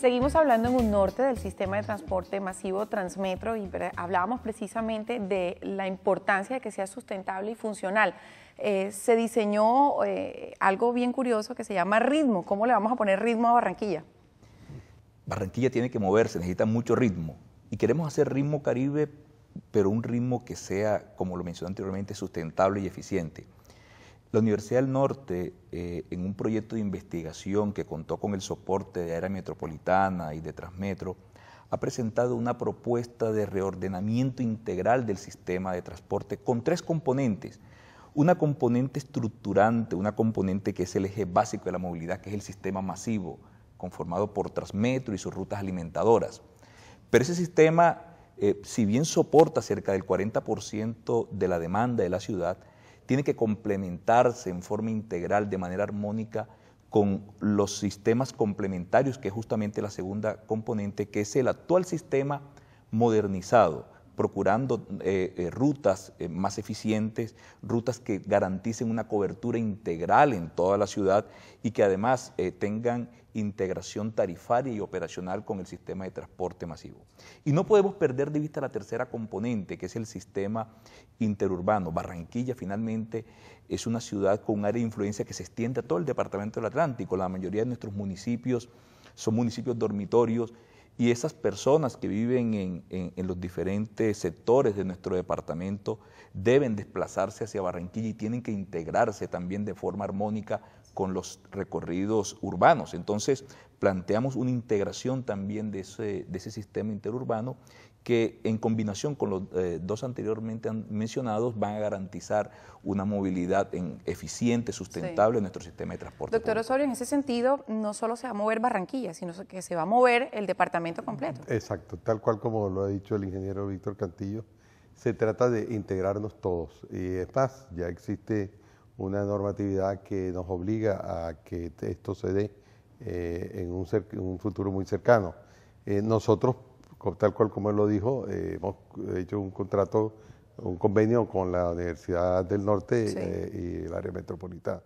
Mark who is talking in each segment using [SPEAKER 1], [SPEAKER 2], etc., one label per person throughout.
[SPEAKER 1] Seguimos hablando en un norte del sistema de transporte masivo Transmetro y hablábamos precisamente de la importancia de que sea sustentable y funcional. Eh, se diseñó eh, algo bien curioso que se llama ritmo. ¿Cómo le vamos a poner ritmo a Barranquilla?
[SPEAKER 2] Barranquilla tiene que moverse, necesita mucho ritmo. Y queremos hacer ritmo caribe, pero un ritmo que sea, como lo mencioné anteriormente, sustentable y eficiente. La Universidad del Norte, eh, en un proyecto de investigación que contó con el soporte de Área Metropolitana y de Transmetro, ha presentado una propuesta de reordenamiento integral del sistema de transporte con tres componentes. Una componente estructurante, una componente que es el eje básico de la movilidad, que es el sistema masivo, conformado por Transmetro y sus rutas alimentadoras. Pero ese sistema, eh, si bien soporta cerca del 40% de la demanda de la ciudad, tiene que complementarse en forma integral, de manera armónica, con los sistemas complementarios, que es justamente la segunda componente, que es el actual sistema modernizado procurando eh, eh, rutas eh, más eficientes, rutas que garanticen una cobertura integral en toda la ciudad y que además tengan integración tarifaria y operacional con el sistema de transporte masivo. Y no podemos perder de vista la tercera componente, que es el sistema interurbano. Barranquilla finalmente es una ciudad con un área de influencia que se extiende a todo el departamento del Atlántico. La mayoría de nuestros municipios son municipios dormitorios y esas personas que viven en, los diferentes sectores de nuestro departamento deben desplazarse hacia Barranquilla y tienen que integrarse también de forma armónica con los recorridos urbanos. Entonces, planteamos una integración también de ese, de ese sistema interurbano que en combinación con los eh, dos anteriormente mencionados van a garantizar una movilidad en, eficiente, sustentable en nuestro sistema de transporte. Doctor
[SPEAKER 1] Osorio, en ese sentido, no solo se va a mover Barranquilla, sino que se va a mover el departamento completo.
[SPEAKER 3] Exacto, tal cual como lo ha dicho el ingeniero Víctor Cantillo, se trata de integrarnos todos. Y es más, ya existe una normatividad que nos obliga a que esto se dé eh, en, un futuro muy cercano. Eh, nosotros tal cual como él lo dijo, eh, hemos eh, hecho un contrato, un convenio con la Universidad del Norte eh, y el área metropolitana.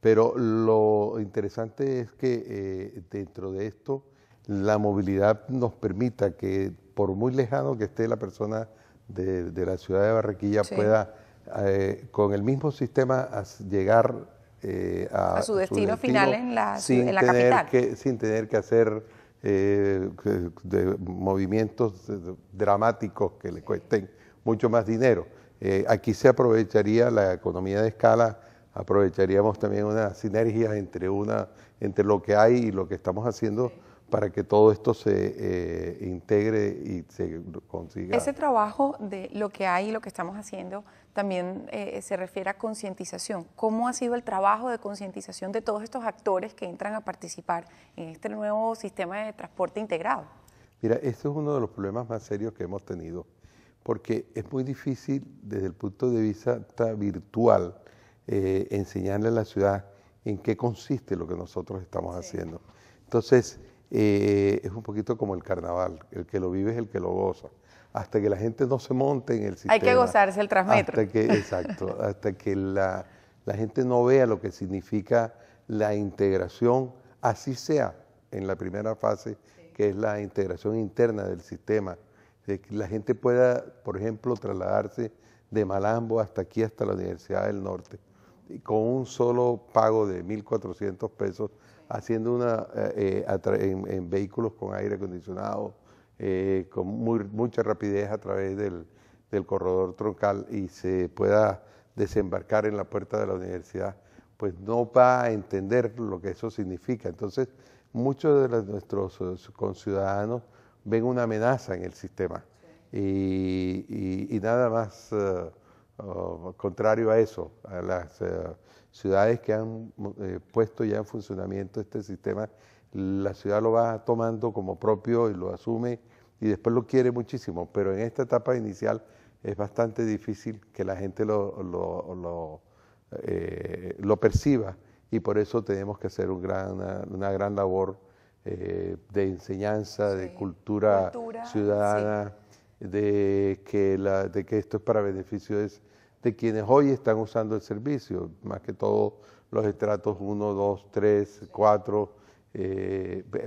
[SPEAKER 3] Pero lo interesante es que dentro de esto la movilidad nos permita que por muy lejano que esté la persona de, la ciudad de Barranquilla pueda con el mismo sistema llegar a, su destino, final en la, capital. sin tener que hacer eh, de movimientos dramáticos que le cuesten mucho más dinero. Eh, aquí se aprovecharía la economía de escala, aprovecharíamos también una sinergias entre, una, entre lo que hay y lo que estamos haciendo para que todo esto se eh, integre y se consiga. Ese
[SPEAKER 1] trabajo de lo que hay y lo que estamos haciendo también eh, se refiere a concientización. ¿Cómo ha sido el trabajo de concientización de todos estos actores que entran a participar en este nuevo sistema de transporte integrado?
[SPEAKER 3] Mira, este es uno de los problemas más serios que hemos tenido, porque es muy difícil desde el punto de vista virtual eh, enseñarle a la ciudad en qué consiste lo que nosotros estamos haciendo. Entonces, eh, es un poquito como el carnaval, el que lo vive es el que lo goza. Hasta que la gente no se monte en el sistema. Hay que gozarse el transmetro. Hasta que, exacto, hasta que la, gente no vea lo que significa la integración, así sea en la primera fase, que es la integración interna del sistema, de que la gente pueda, por ejemplo, trasladarse de Malambo hasta aquí, hasta la Universidad del Norte, y con un solo pago de 1.400 pesos haciendo una eh, eh, en, vehículos con aire acondicionado, eh, con mucha rapidez a través del, del, corredor troncal y se pueda desembarcar en la puerta de la universidad, pues no va a entender lo que eso significa. Entonces, muchos de nuestros conciudadanos ven una amenaza en el sistema y, nada más contrario a eso, a las eh, ciudades que han eh, puesto ya en funcionamiento este sistema, la ciudad lo va tomando como propio y lo asume y después lo quiere muchísimo, pero en esta etapa inicial es bastante difícil que la gente lo, eh, perciba y por eso tenemos que hacer una, gran labor de enseñanza, de cultura, ciudadana de que, la, de que esto es para beneficio de, quienes hoy están usando el servicio, más que todo los estratos 1, 2, 3, 4,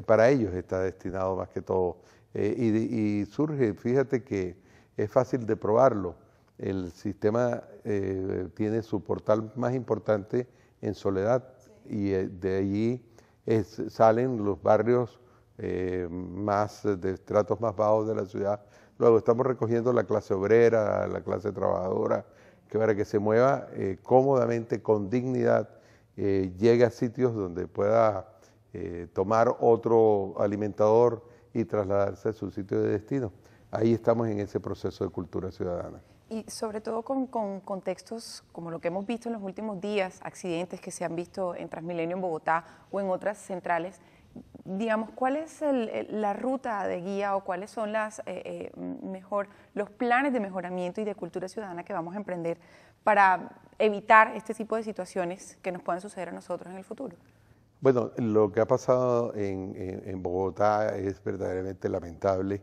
[SPEAKER 3] para ellos está destinado más que todo. Eh, y, surge, fíjate que es fácil de probarlo. El sistema eh, tiene su portal más importante en Soledad y eh, de allí salen los barrios más de estratos más bajos de la ciudad Luego estamos recogiendo la clase obrera, la clase trabajadora, que para que se mueva eh, cómodamente, con dignidad, eh, llegue a sitios donde pueda eh, tomar otro alimentador y trasladarse a su sitio de destino. Ahí estamos en ese proceso de cultura ciudadana.
[SPEAKER 1] Y sobre todo con, contextos como lo que hemos visto en los últimos días, accidentes que se han visto en Transmilenio en Bogotá o en otras centrales, digamos, cuál es la ruta de guía o cuáles son las, eh, eh, mejor, los planes de mejoramiento y de cultura ciudadana que vamos a emprender para evitar este tipo de situaciones que nos puedan suceder a nosotros en el futuro?
[SPEAKER 3] Bueno, lo que ha pasado en, Bogotá es verdaderamente lamentable,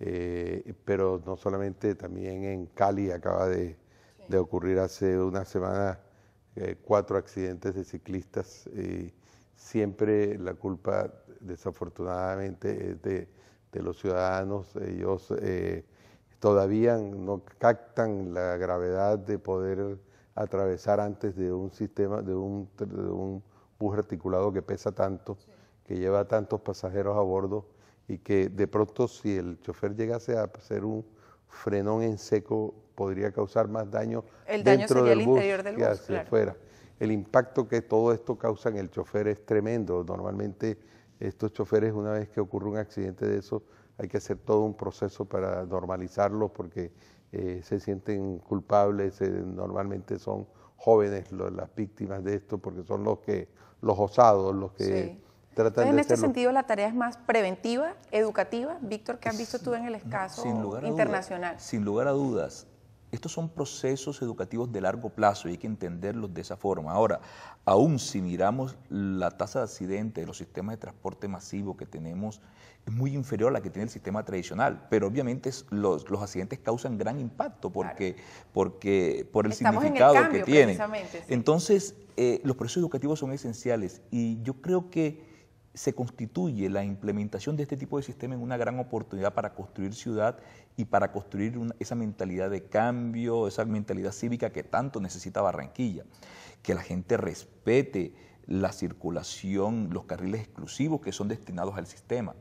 [SPEAKER 3] eh, pero no solamente, también en Cali acaba de, ocurrir hace una semana cuatro accidentes de ciclistas siempre la culpa desafortunadamente es de, los ciudadanos. Ellos eh, todavía no captan la gravedad de poder atravesar antes de un sistema, de un, bus articulado que pesa tanto, que lleva tantos pasajeros a bordo y que de pronto si el chofer llegase a hacer un frenón en seco podría causar más daño dentro del, el bus que hacia afuera el impacto que todo esto causa en el chofer es tremendo. Normalmente estos choferes, una vez que ocurre un accidente de eso, hay que hacer todo un proceso para normalizarlos porque eh, se sienten culpables, eh, normalmente son jóvenes las víctimas de esto porque son los que los osados, los que tratan de... En este sentido
[SPEAKER 1] la tarea es más preventiva, educativa, Víctor, que has visto tú en el escaso internacional?
[SPEAKER 2] sin lugar a dudas, estos son procesos educativos de largo plazo y hay que entenderlos de esa forma. Ahora, aún si miramos la tasa de accidentes de los sistemas de transporte masivo que tenemos, es muy inferior a la que tiene el sistema tradicional, pero obviamente los, accidentes causan gran impacto porque, por el significado que tienen. Entonces, eh, los procesos educativos son esenciales y yo creo que se constituye la implementación de este tipo de sistema en una gran oportunidad para construir ciudad y para construir esa mentalidad de cambio, esa mentalidad cívica que tanto necesita Barranquilla. Que la gente respete la circulación, los carriles exclusivos que son destinados al sistema.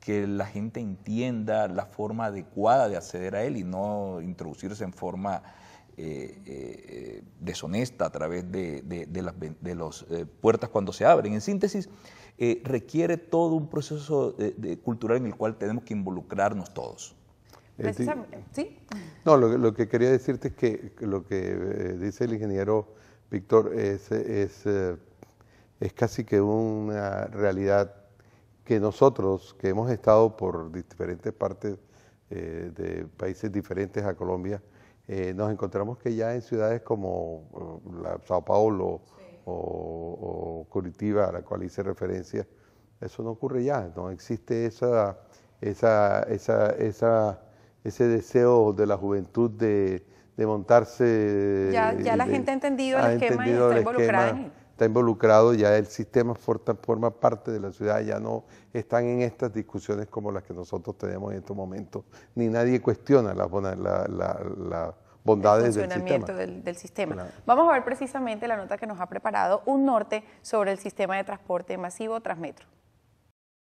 [SPEAKER 2] Que la gente entienda la forma adecuada de acceder a él y no introducirse en forma eh, eh, eh, deshonesta a través de, las puertas cuando se abren. En síntesis, eh, requiere todo un proceso de, cultural en el cual tenemos que involucrarnos todos. Pues, eh, eh, ¿sí? No, lo,
[SPEAKER 3] que quería decirte es que lo que dice el ingeniero Víctor es, es, casi que una realidad que nosotros, que hemos estado por diferentes partes de países diferentes a Colombia, nos encontramos que ya en ciudades como Sao Paulo, o, Curitiba a la cual hice referencia, eso no ocurre ya, no existe esa, esa, esa, esa ese deseo de la juventud de, montarse. Ya, la eh, gente ha entendido el esquema y está involucrada. está involucrado, ya el sistema forma, parte de la ciudad, ya no están en estas discusiones como las que nosotros tenemos en estos momentos, ni nadie cuestiona la bondades del sistema.
[SPEAKER 1] sistema. Vamos a ver precisamente la nota que nos ha preparado un norte sobre el sistema de transporte masivo Transmetro.